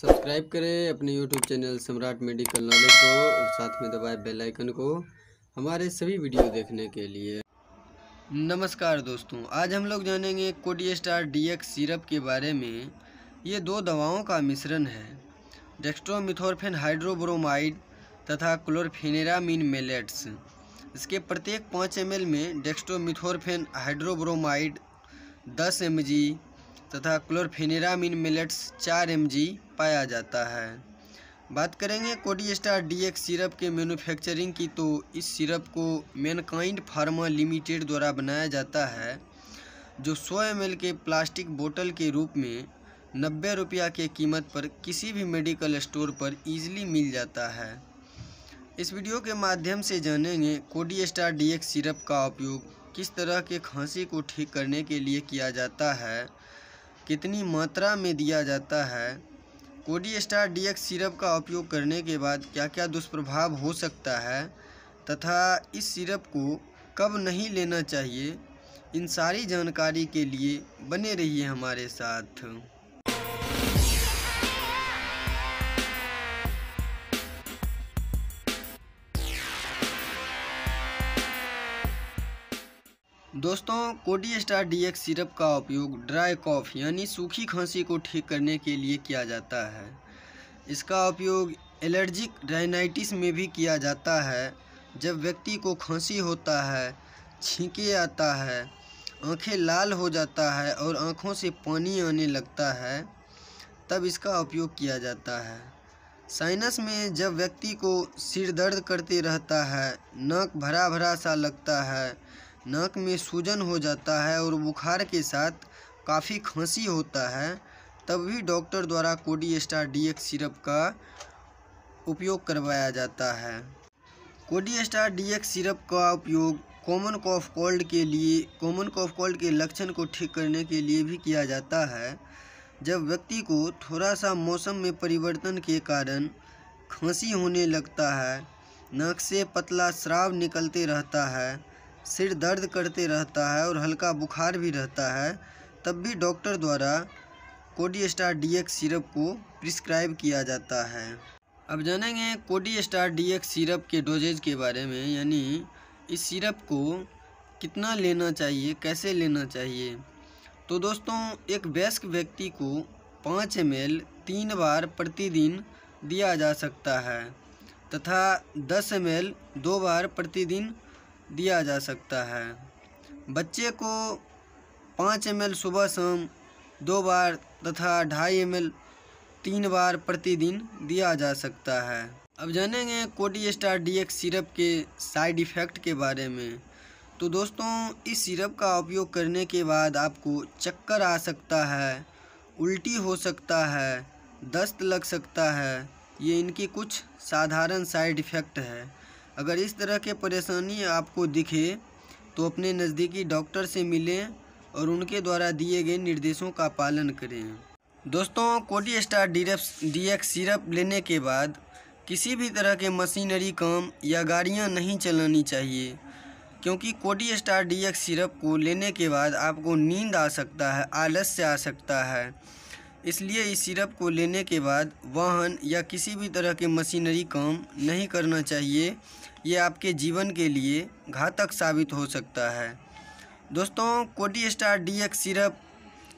subscribe करें अपने YouTube channel Samrat Medical Knowledge को और साथ में दबाए बेल आइकन को हमारे सभी वीडियो देखने के लिए नमस्कार दोस्तों आज हम लोग जानेंगे Codi star D X syrup के बारे में ये दो दवाओं का मिश्रण है डेक्स्ट्रोमिथोरफेन हाइड्रोब्रोमाइड तथा क्लोरफिनेरामिन मेलेट्स इसके प्रत्येक पाँच एम में डेक्स्ट्रोमिथोरफेन हाइड्रोब्रोमाइड दस एम जी तथा क्लोरफेनिरामिन मिलेट्स चार एम पाया जाता है बात करेंगे Codi star D X syrup के मैन्युफैक्चरिंग की तो इस सिरप को मैनकाइंड फार्मा लिमिटेड द्वारा बनाया जाता है जो 100 एम के प्लास्टिक बोतल के रूप में नब्बे रुपया के कीमत पर किसी भी मेडिकल स्टोर पर ईजिली मिल जाता है इस वीडियो के माध्यम से जानेंगे Codi star D X syrup का उपयोग किस तरह के खांसी को ठीक करने के लिए किया जाता है कितनी मात्रा में दिया जाता है कोडी स्टार डी एक्स सिरप का उपयोग करने के बाद क्या क्या दुष्प्रभाव हो सकता है तथा इस सिरप को कब नहीं लेना चाहिए इन सारी जानकारी के लिए बने रहिए हमारे साथ दोस्तों कोडी स्टार डीएक्स सिरप का उपयोग ड्राई कॉफ यानी सूखी खांसी को ठीक करने के लिए किया जाता है इसका उपयोग एलर्जिक डाइनाइटिस में भी किया जाता है जब व्यक्ति को खांसी होता है छींके आता है आंखें लाल हो जाता है और आंखों से पानी आने लगता है तब इसका उपयोग किया जाता है साइनस में जब व्यक्ति को सिर दर्द करते रहता है नाक भरा भरा सा लगता है नाक में सूजन हो जाता है और बुखार के साथ काफ़ी खांसी होता है तब भी डॉक्टर द्वारा कोडी स्टार डी सिरप का उपयोग करवाया जाता है कोडी स्टार डी सिरप का उपयोग कॉमन कॉफ कोल्ड के लिए कॉमन कॉफ कोल्ड के लक्षण को ठीक करने के लिए भी किया जाता है जब व्यक्ति को थोड़ा सा मौसम में परिवर्तन के कारण खांसी होने लगता है नाक से पतला श्राव निकलते रहता है सिर दर्द करते रहता है और हल्का बुखार भी रहता है तब भी डॉक्टर द्वारा Codi star D X syrup को प्रिस्क्राइब किया जाता है अब जानेंगे Codi star D X syrup के डोजेज के बारे में यानी इस सिरप को कितना लेना चाहिए कैसे लेना चाहिए तो दोस्तों एक वयस्क व्यक्ति को पाँच एम एल तीन बार प्रतिदिन दिया जा सकता है तथा दस एम दो बार प्रतिदिन दिया जा सकता है बच्चे को पाँच एम सुबह शाम दो बार तथा ढाई एम तीन बार प्रतिदिन दिया जा सकता है अब जानेंगे Codi star D X syrup के साइड इफ़ेक्ट के बारे में तो दोस्तों इस सिरप का उपयोग करने के बाद आपको चक्कर आ सकता है उल्टी हो सकता है दस्त लग सकता है ये इनकी कुछ साधारण साइड इफ़ेक्ट है अगर इस तरह के परेशानी आपको दिखे तो अपने नज़दीकी डॉक्टर से मिलें और उनके द्वारा दिए गए निर्देशों का पालन करें दोस्तों कोटी स्टार डी एक्स सिरप लेने के बाद किसी भी तरह के मशीनरी काम या गाड़ियाँ नहीं चलानी चाहिए क्योंकि कोटी स्टार डी एक्स सिरप को लेने के बाद आपको नींद आ सकता है आलस से आ सकता है इसलिए इस सिरप को लेने के बाद वाहन या किसी भी तरह के मशीनरी काम नहीं करना चाहिए ये आपके जीवन के लिए घातक साबित हो सकता है दोस्तों कोटी स्टार डी एक्स सिरप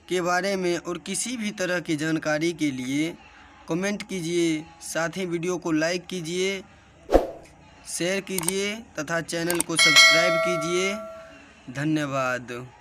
के बारे में और किसी भी तरह की जानकारी के लिए कमेंट कीजिए साथ ही वीडियो को लाइक कीजिए शेयर कीजिए तथा चैनल को सब्सक्राइब कीजिए धन्यवाद